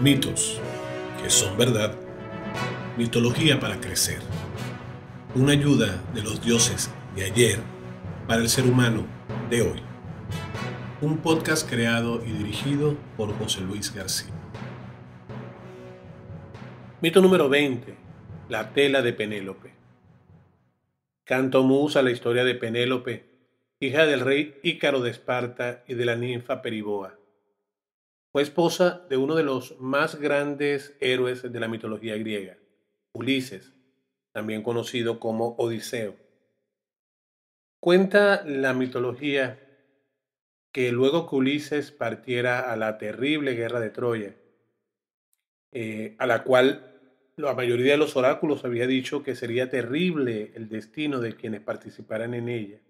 Mitos, que son verdad. Mitología para crecer. Una ayuda de los dioses de ayer para el ser humano de hoy. Un podcast creado y dirigido por José Luis García. Mito número 20. La tela de Penélope. Canto Musa la historia de Penélope, hija del rey Ícaro de Esparta y de la ninfa Periboa fue esposa de uno de los más grandes héroes de la mitología griega, Ulises, también conocido como Odiseo. Cuenta la mitología que luego que Ulises partiera a la terrible guerra de Troya, eh, a la cual la mayoría de los oráculos había dicho que sería terrible el destino de quienes participaran en ella.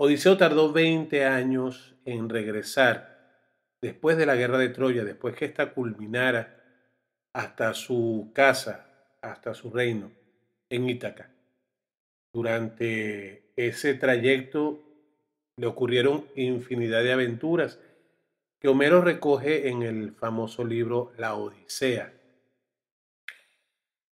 Odiseo tardó 20 años en regresar después de la guerra de Troya, después que ésta culminara hasta su casa, hasta su reino, en Ítaca. Durante ese trayecto le ocurrieron infinidad de aventuras que Homero recoge en el famoso libro La Odisea.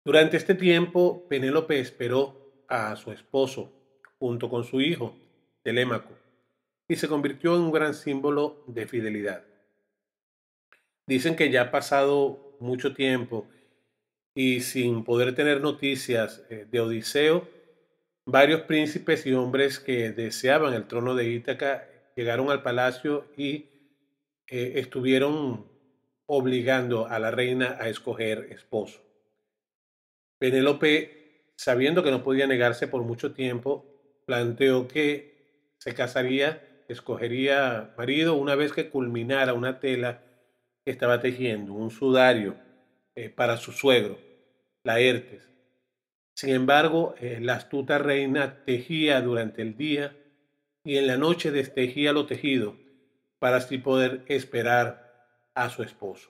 Durante este tiempo, Penélope esperó a su esposo junto con su hijo, Telémaco, y se convirtió en un gran símbolo de fidelidad. Dicen que ya ha pasado mucho tiempo y sin poder tener noticias eh, de Odiseo, varios príncipes y hombres que deseaban el trono de Ítaca llegaron al palacio y eh, estuvieron obligando a la reina a escoger esposo. Penélope, sabiendo que no podía negarse por mucho tiempo, planteó que se casaría, escogería marido una vez que culminara una tela estaba tejiendo un sudario eh, para su suegro, Laertes. Sin embargo, eh, la astuta reina tejía durante el día y en la noche destejía lo tejido para así poder esperar a su esposo.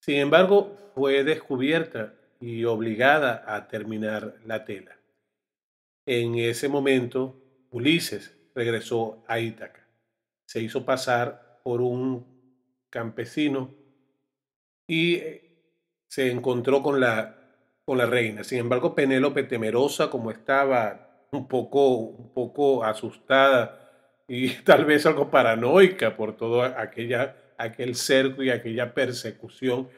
Sin embargo, fue descubierta y obligada a terminar la tela. En ese momento, Ulises regresó a Ítaca. Se hizo pasar por un campesino y eh, se encontró con la, con la reina. Sin embargo, Penélope, temerosa como estaba, un poco, un poco asustada y tal vez algo paranoica por todo aquella, aquel cerco y aquella persecución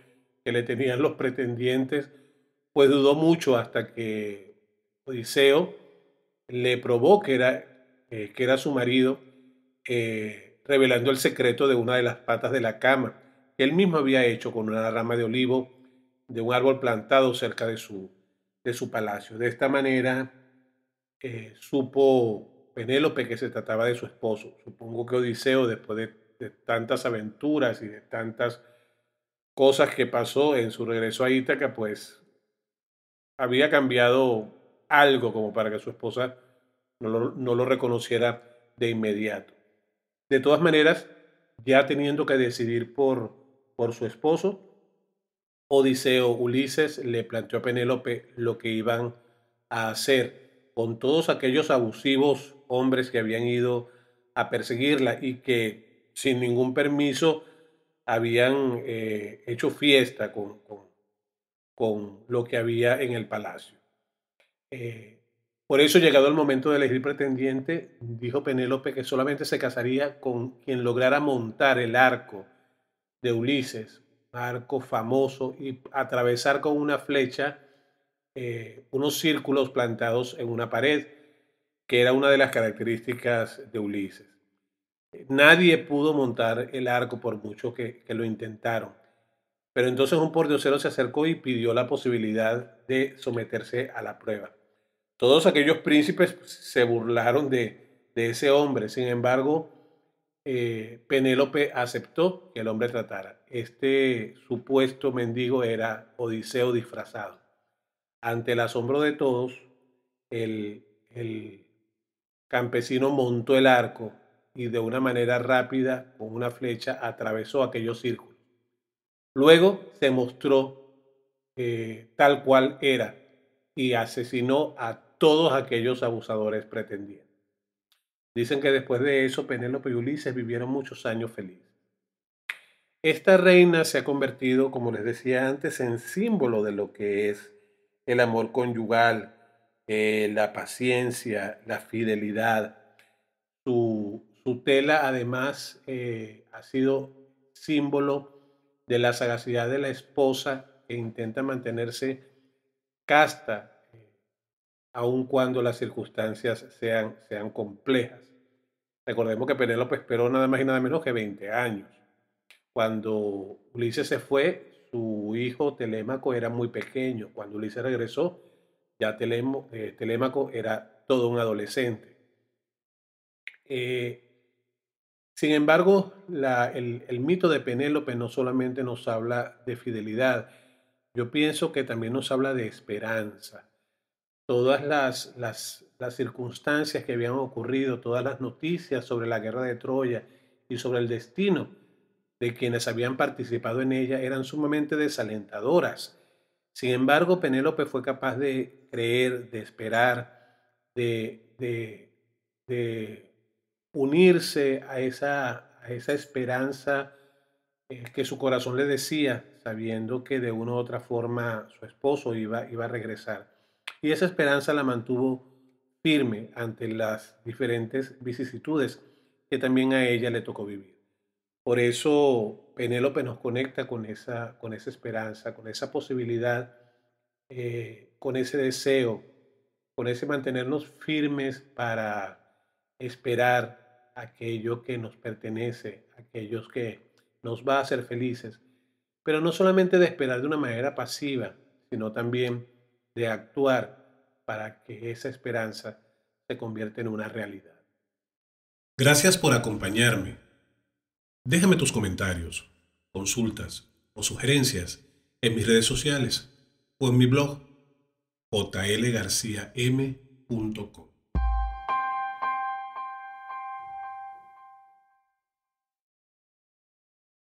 que le tenían los pretendientes, pues dudó mucho hasta que Odiseo le probó que era, eh, que era su marido. Eh, revelando el secreto de una de las patas de la cama que él mismo había hecho con una rama de olivo de un árbol plantado cerca de su, de su palacio. De esta manera eh, supo Penélope que se trataba de su esposo. Supongo que Odiseo, después de, tantas aventuras y de tantas cosas que pasó en su regreso a Ítaca, pues había cambiado algo como para que su esposa no lo reconociera de inmediato. De todas maneras, ya teniendo que decidir por, por su esposo, Odiseo Ulises le planteó a Penélope lo que iban a hacer con todos aquellos abusivos hombres que habían ido a perseguirla y que sin ningún permiso habían eh, hecho fiesta con, con, lo que había en el palacio. Eh, por eso, llegado el momento de elegir pretendiente, dijo Penélope que solamente se casaría con quien lograra montar el arco de Ulises, arco famoso, y atravesar con una flecha eh, unos círculos plantados en una pared, que era una de las características de Ulises. Nadie pudo montar el arco por mucho que, que lo intentaron. Pero entonces un pordiosero se acercó y pidió la posibilidad de someterse a la prueba. Todos aquellos príncipes pues, se burlaron de, ese hombre. Sin embargo, eh, Penélope aceptó que el hombre tratara. Este supuesto mendigo era Odiseo disfrazado. Ante el asombro de todos, el, campesino montó el arco y de una manera rápida, con una flecha, atravesó aquellos círculos. Luego se mostró eh, tal cual era y asesinó a todos aquellos abusadores pretendían. Dicen que después de eso Penélope y Ulises vivieron muchos años felices. Esta reina se ha convertido, como les decía antes, en símbolo de lo que es el amor conyugal, eh, la paciencia, la fidelidad. Su, tela además eh, ha sido símbolo de la sagacidad de la esposa que intenta mantenerse casta, aun cuando las circunstancias sean, sean complejas. Recordemos que Penélope esperó nada más y nada menos que 20 años. Cuando Ulises se fue, su hijo Telémaco era muy pequeño. Cuando Ulises regresó, ya eh, Telémaco era todo un adolescente. Eh, sin embargo, el mito de Penélope no solamente nos habla de fidelidad, yo pienso que también nos habla de esperanza todas las, circunstancias que habían ocurrido, todas las noticias sobre la guerra de Troya y sobre el destino de quienes habían participado en ella eran sumamente desalentadoras. Sin embargo, Penélope fue capaz de creer, de esperar, de, de, de unirse a esa, a esa esperanza eh, que su corazón le decía, sabiendo que de una u otra forma su esposo iba, iba a regresar. Y esa esperanza la mantuvo firme ante las diferentes vicisitudes que también a ella le tocó vivir. Por eso Penélope nos conecta con esa, con esa esperanza, con esa posibilidad, eh, con ese deseo, con ese mantenernos firmes para esperar aquello que nos pertenece, aquellos que nos va a hacer felices. Pero no solamente de esperar de una manera pasiva, sino también de actuar para que esa esperanza se convierta en una realidad. Gracias por acompañarme. Déjame tus comentarios, consultas o sugerencias en mis redes sociales o en mi blog jlgarciam.com.